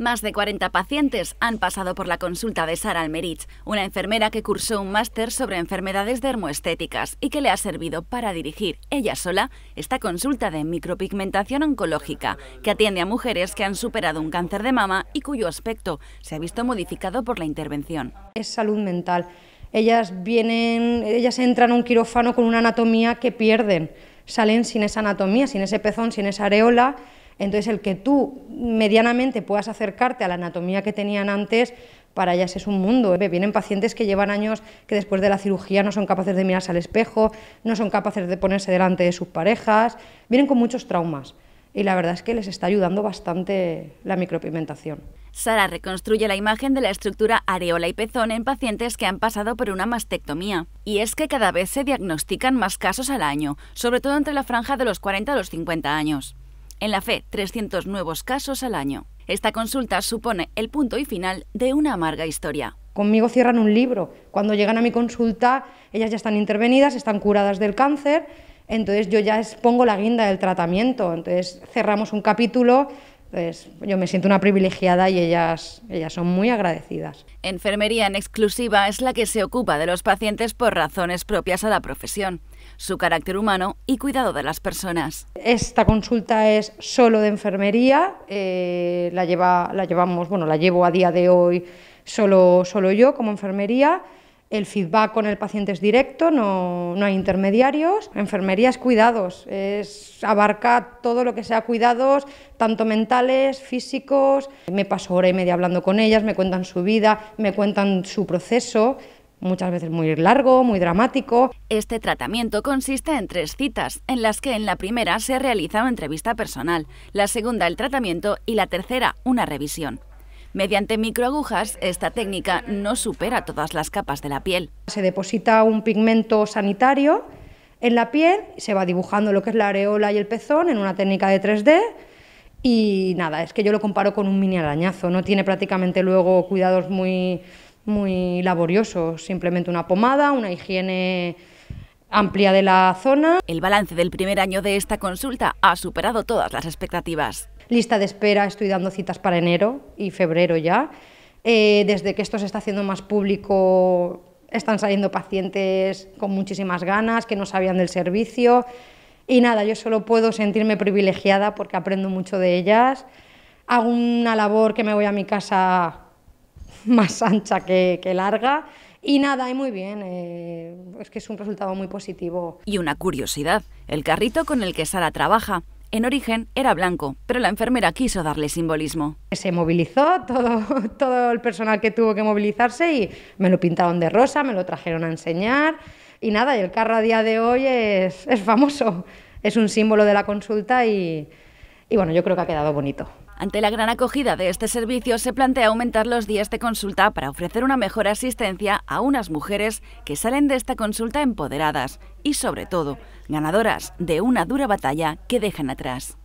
Más de 40 pacientes han pasado por la consulta de Sara Almerich, una enfermera que cursó un máster sobre enfermedades dermoestéticas y que le ha servido para dirigir ella sola esta consulta de micropigmentación oncológica, que atiende a mujeres que han superado un cáncer de mama y cuyo aspecto se ha visto modificado por la intervención. Es salud mental. Ellas vienen, ellas entran a un quirófano con una anatomía que pierden, salen sin esa anatomía, sin ese pezón, sin esa areola entonces, el que tú medianamente puedas acercarte a la anatomía que tenían antes, para ellas es un mundo. ¿eh? Vienen pacientes que llevan años que después de la cirugía no son capaces de mirarse al espejo, no son capaces de ponerse delante de sus parejas, vienen con muchos traumas. Y la verdad es que les está ayudando bastante la micropigmentación. Sara reconstruye la imagen de la estructura areola y pezón en pacientes que han pasado por una mastectomía. Y es que cada vez se diagnostican más casos al año, sobre todo entre la franja de los 40 a los 50 años. En la fe, 300 nuevos casos al año. Esta consulta supone el punto y final de una amarga historia. Conmigo cierran un libro. Cuando llegan a mi consulta, ellas ya están intervenidas, están curadas del cáncer, entonces yo ya expongo la guinda del tratamiento. Entonces cerramos un capítulo yo me siento una privilegiada y ellas, son muy agradecidas. Enfermería en exclusiva es la que se ocupa de los pacientes por razones propias a la profesión, su carácter humano y cuidado de las personas. Esta consulta es solo de enfermería, eh, la, llevamos, bueno, la llevo a día de hoy solo, solo yo como enfermería. El feedback con el paciente es directo, no, hay intermediarios. Enfermería es cuidados, es, abarca todo lo que sea cuidados, tanto mentales, físicos. Me paso hora y media hablando con ellas, me cuentan su vida, me cuentan su proceso, muchas veces muy largo, muy dramático. Este tratamiento consiste en tres citas, en las que en la primera se realiza una entrevista personal, la segunda el tratamiento y la tercera una revisión. Mediante microagujas, esta técnica no supera todas las capas de la piel. Se deposita un pigmento sanitario en la piel, se va dibujando lo que es la areola y el pezón en una técnica de 3D y nada, es que yo lo comparo con un mini arañazo, no tiene prácticamente luego cuidados muy, muy laboriosos, simplemente una pomada, una higiene amplia de la zona. El balance del primer año de esta consulta ha superado todas las expectativas lista de espera, estoy dando citas para enero y febrero ya. Eh, desde que esto se está haciendo más público, están saliendo pacientes con muchísimas ganas, que no sabían del servicio. Y nada, yo solo puedo sentirme privilegiada porque aprendo mucho de ellas. Hago una labor que me voy a mi casa más ancha que, larga. Y nada, y muy bien, eh, es que es un resultado muy positivo. Y una curiosidad, el carrito con el que Sara trabaja en origen era blanco, pero la enfermera quiso darle simbolismo. Se movilizó todo, todo el personal que tuvo que movilizarse y me lo pintaron de rosa, me lo trajeron a enseñar y nada, y el carro a día de hoy es, famoso, es un símbolo de la consulta y, y bueno, yo creo que ha quedado bonito. Ante la gran acogida de este servicio, se plantea aumentar los días de consulta para ofrecer una mejor asistencia a unas mujeres que salen de esta consulta empoderadas y, sobre todo, ganadoras de una dura batalla que dejan atrás.